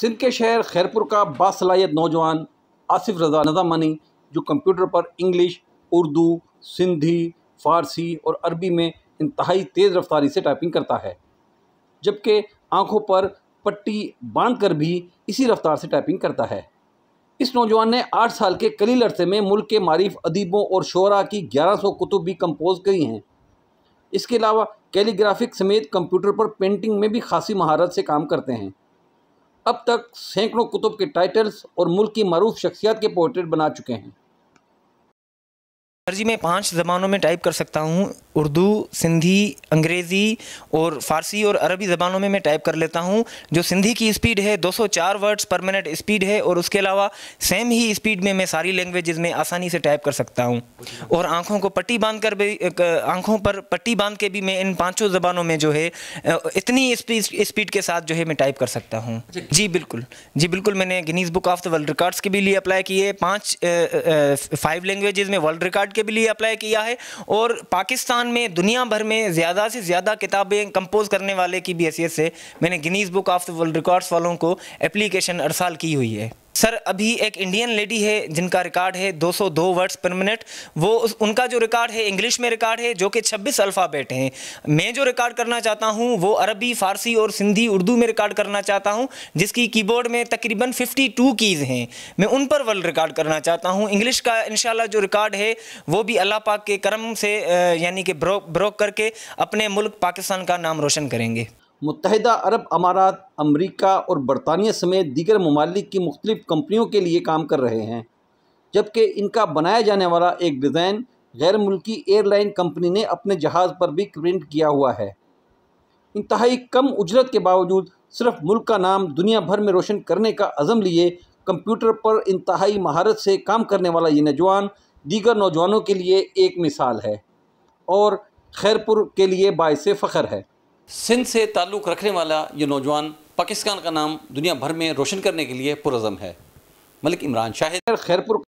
सिंध के शहर खैरपुर का बासलायत नौजवान आसिफ रजा मनी जो कंप्यूटर पर इंग्लिश उर्दू सिंधी फ़ारसी और अरबी में इंतहाई तेज़ रफ्तारी से टाइपिंग करता है जबकि आंखों पर पट्टी बांध कर भी इसी रफ्तार से टाइपिंग करता है इस नौजवान ने आठ साल के कलील अरसे में मुल्क के मारिफ अदीबों और शोरा की ग्यारह सौ कुतुब भी कंपोज करी हैं इसके अलावा कैलीग्राफिक समेत कंप्यूटर पर पेंटिंग में भी खासी महारत से काम करते हैं अब तक सैकड़ों कुतुब के टाइटल्स और मुल्क की मरूफ शख्सियात के पोर्ट्रेट बना चुके हैं जी मैं पांच ज़बानों में टाइप कर सकता हूँ उर्दू सिंधी अंग्रेज़ी और फारसी और अरबी ज़बानों में मैं टाइप कर लेता हूँ जो सिंधी की स्पीड है 204 वर्ड्स पर मिनट स्पीड है और उसके अलावा सेम ही स्पीड में मैं सारी लैंग्वेजेस में आसानी से टाइप कर सकता हूँ और आँखों को पट्टी बांध कर भी आँखों पर पट्टी बांध के भी मैं इन पाँचों ज़बानों में जो है इतनी स्पीड के साथ जो है मैं टाइप कर सकता हूँ जी बिल्कुल जी बिल्कुल मैंने Guinness book of the world records के भी लिए अप्लाई किए पाँच फाइव लैंग्वेज में वर्ल्ड रिकॉर्ड के लिए अप्लाई किया है और पाकिस्तान में दुनिया भर में ज़्यादा से ज़्यादा किताबें कंपोज करने वाले की भी हैसियत से मैंने Guinness book of the world records वालों को एप्लीकेशन अरसाल की हुई है सर अभी एक इंडियन लेडी है जिनका रिकॉर्ड है 202 वर्ड्स पर मिनट वो उनका जो रिकॉर्ड है इंग्लिश में रिकॉर्ड है जो कि 26 अल्फ़ाबेट हैं मैं जो रिकॉर्ड करना चाहता हूं वो अरबी फ़ारसी और सिंधी उर्दू में रिकॉर्ड करना चाहता हूं जिसकी कीबोर्ड में तकरीबन 52 कीज़ हैं मैं उन पर वर्ल्ड रिकॉर्ड करना चाहता हूँ इंग्लिश का इन जो रिकॉर्ड है वो भी अल्लाह पाक के करम से यानी कि ब्रोक ब्रोक करके अपने मुल्क पाकिस्तान का नाम रोशन करेंगे मुतहदा अरब अमारात अमरीका और बरतानिया समेत दीगर ममालिक की मुख्त कंपनीों के लिए काम कर रहे हैं जबकि इनका बनाया जाने वाला एक डिज़ाइन गैर मुल्की एयरलाइन कंपनी ने अपने जहाज़ पर भी प्रिंट किया हुआ है इंतहाई कम उजरत के बावजूद सिर्फ मुल्क का नाम दुनिया भर में रोशन करने का अज़म लिए कंप्यूटर पर इंतहाई महारत से काम करने वाला ये नौजवान दीगर नौजवानों के लिए एक मिसाल है और खैरपुर के लिए बायस फ़खर है सिंध से ताल्लुक़ रखने वाला ये नौजवान पाकिस्तान का नाम दुनिया भर में रोशन करने के लिए पुरज़म है मलिक इमरान शाहिद खैरपुर